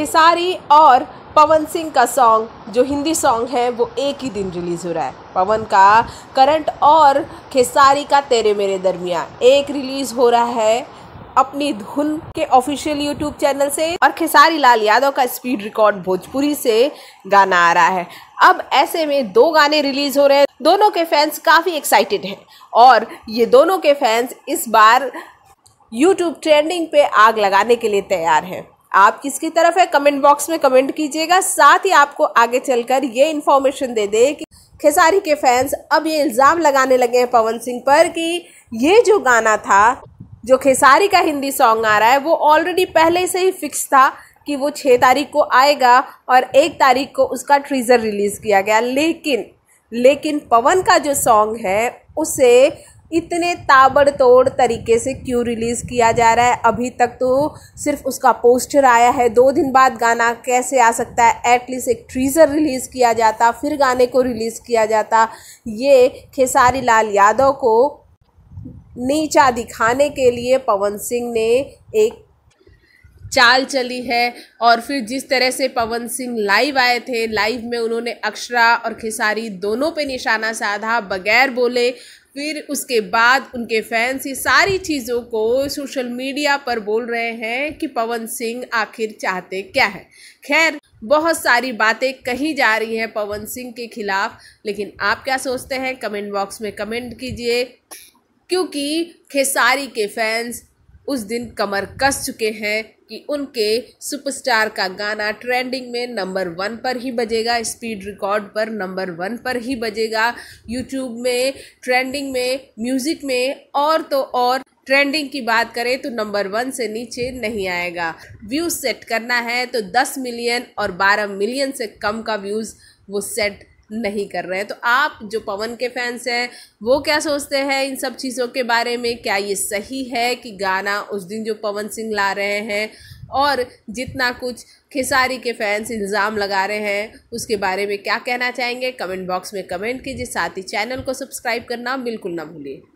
खेसारी और पवन सिंह का सॉन्ग जो हिंदी सॉन्ग है वो एक ही दिन रिलीज़ हो रहा है पवन का करंट और खेसारी का तेरे मेरे दरमिया एक रिलीज़ हो रहा है अपनी धुन के ऑफिशियल यूट्यूब चैनल से और खेसारी लाल यादव का स्पीड रिकॉर्ड भोजपुरी से गाना आ रहा है अब ऐसे में दो गाने रिलीज हो रहे हैं दोनों के फैंस काफ़ी एक्साइटेड हैं और ये दोनों के फैंस इस बार यूट्यूब ट्रेंडिंग पे आग लगाने के लिए तैयार हैं आप किसकी तरफ है कमेंट बॉक्स में कमेंट कीजिएगा साथ ही आपको आगे चलकर ये इन्फॉर्मेशन दे दे कि खेसारी के फैंस अब ये इल्ज़ाम लगाने लगे हैं पवन सिंह पर कि ये जो गाना था जो खेसारी का हिंदी सॉन्ग आ रहा है वो ऑलरेडी पहले से ही फिक्स था कि वो छः तारीख को आएगा और एक तारीख को उसका ट्रीज़र रिलीज़ किया गया लेकिन लेकिन पवन का जो सॉन्ग है उसे इतने ताबड़तोड़ तरीके से क्यों रिलीज़ किया जा रहा है अभी तक तो सिर्फ उसका पोस्टर आया है दो दिन बाद गाना कैसे आ सकता है एटलीस्ट एक ट्रीज़र रिलीज़ किया जाता फिर गाने को रिलीज़ किया जाता ये खेसारी लाल यादव को नीचा दिखाने के लिए पवन सिंह ने एक चाल चली है और फिर जिस तरह से पवन सिंह लाइव आए थे लाइव में उन्होंने अक्षरा और खेसारी दोनों पे निशाना साधा बगैर बोले फिर उसके बाद उनके फैंस ये सारी चीज़ों को सोशल मीडिया पर बोल रहे हैं कि पवन सिंह आखिर चाहते क्या है खैर बहुत सारी बातें कही जा रही हैं पवन सिंह के खिलाफ लेकिन आप क्या सोचते हैं कमेंट बॉक्स में कमेंट कीजिए क्योंकि खेसारी के फैंस उस दिन कमर कस चुके हैं कि उनके सुपरस्टार का गाना ट्रेंडिंग में नंबर वन पर ही बजेगा स्पीड रिकॉर्ड पर नंबर वन पर ही बजेगा यूट्यूब में ट्रेंडिंग में म्यूज़िक में और तो और ट्रेंडिंग की बात करें तो नंबर वन से नीचे नहीं आएगा व्यूज़ सेट करना है तो 10 मिलियन और 12 मिलियन से कम का व्यूज़ वो सेट नहीं कर रहे हैं तो आप जो पवन के फैंस हैं वो क्या सोचते हैं इन सब चीज़ों के बारे में क्या ये सही है कि गाना उस दिन जो पवन सिंह ला रहे हैं और जितना कुछ खेसारी के फैंस इल्ज़ाम लगा रहे हैं उसके बारे में क्या कहना चाहेंगे कमेंट बॉक्स में कमेंट कीजिए साथ ही चैनल को सब्सक्राइब करना बिल्कुल ना भूलिए